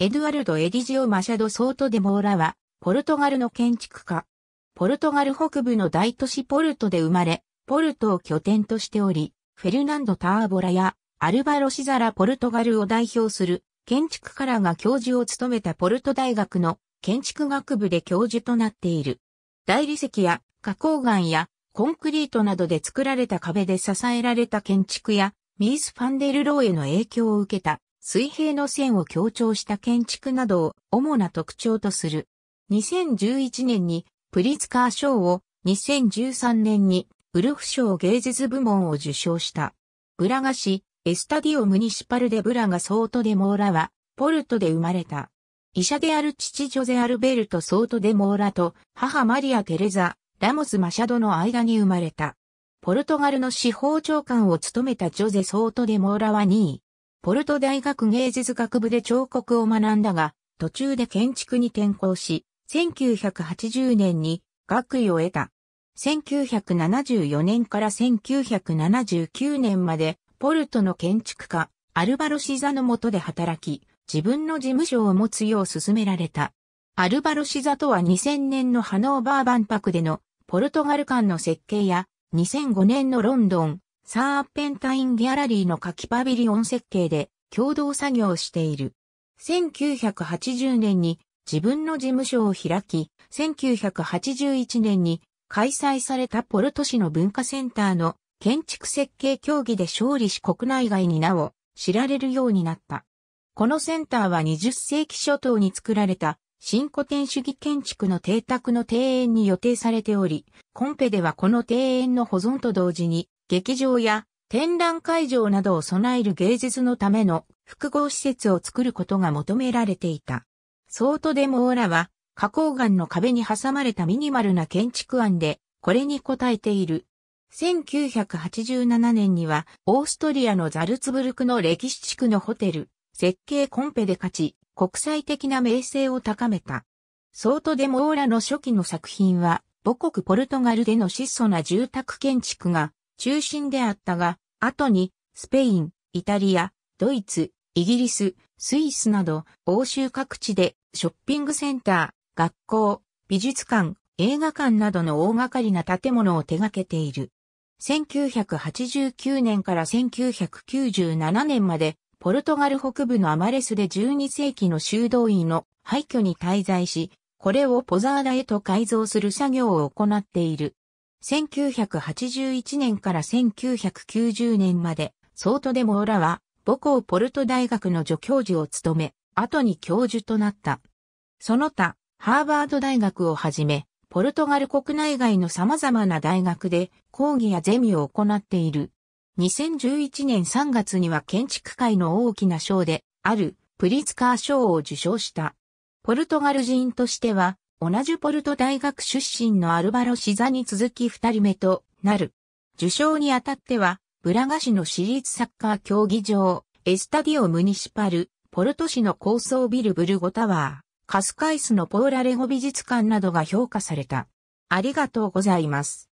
エドゥアルド・エディジオ・マシャド・ソート・デ・モーラは、ポルトガルの建築家。ポルトガル北部の大都市ポルトで生まれ、ポルトを拠点としており、フェルナンド・ターボラやアルバロ・シザラ・ポルトガルを代表する建築家らが教授を務めたポルト大学の建築学部で教授となっている。大理石や花崗岩やコンクリートなどで作られた壁で支えられた建築やミース・ファンデル・ローへの影響を受けた水平の線を強調した建築などを主な特徴とする。2011年にプリツカー賞を、2013年にウルフ賞芸術部門を受賞した。ブラガ市、エスタディオ・ムニシパル・デ・ブラガ・ソート・デ・モーラは、ポルトで生まれた。医者である父ジョゼ・アルベルト・ソート・デ・モーラと母マリア・テレザ・ラモス・マシャドの間に生まれた。ポルトガルの司法長官を務めたジョゼ・ソート・デ・モーラは2位。ポルト大学芸術学部で彫刻を学んだが、途中で建築に転校し、1980年に学位を得た。1974年から1979年まで、ポルトの建築家、アルバロシザの下で働き、自分の事務所を持つよう勧められた。アルバロシザとは2000年のハノーバー万博でのポルトガル間の設計や2005年のロンドンサーペンタインギャラリーのキパビリオン設計で共同作業している。1980年に自分の事務所を開き、1981年に開催されたポルト市の文化センターの建築設計協議で勝利し国内外になお知られるようになった。このセンターは20世紀初頭に作られた新古典主義建築の邸宅の庭園に予定されており、コンペではこの庭園の保存と同時に劇場や展覧会場などを備える芸術のための複合施設を作ることが求められていた。ソートデモーラは、花崗岩の壁に挟まれたミニマルな建築案で、これに応えている。1987年には、オーストリアのザルツブルクの歴史地区のホテル、設計コンペで勝ち、国際的な名声を高めた。ソートデモーラの初期の作品は、母国ポルトガルでの質素な住宅建築が中心であったが、後にスペイン、イタリア、ドイツ、イギリス、スイスなど欧州各地でショッピングセンター、学校、美術館、映画館などの大掛かりな建物を手掛けている。1989年から1997年までポルトガル北部のアマレスで12世紀の修道院の廃墟に滞在し、これをポザーダへと改造する作業を行っている。1981年から1990年まで、ソートデモーラは母校ポルト大学の助教授を務め、後に教授となった。その他、ハーバード大学をはじめ、ポルトガル国内外の様々な大学で講義やゼミを行っている。2011年3月には建築界の大きな賞であるプリツカー賞を受賞した。ポルトガル人としては同じポルト大学出身のアルバロ・シザに続き二人目となる。受賞にあたっては、ブラガ市の私立サッカー競技場、エスタディオ・ムニシパル、ポルト市の高層ビルブルゴタワー、カスカイスのポーラレゴ美術館などが評価された。ありがとうございます。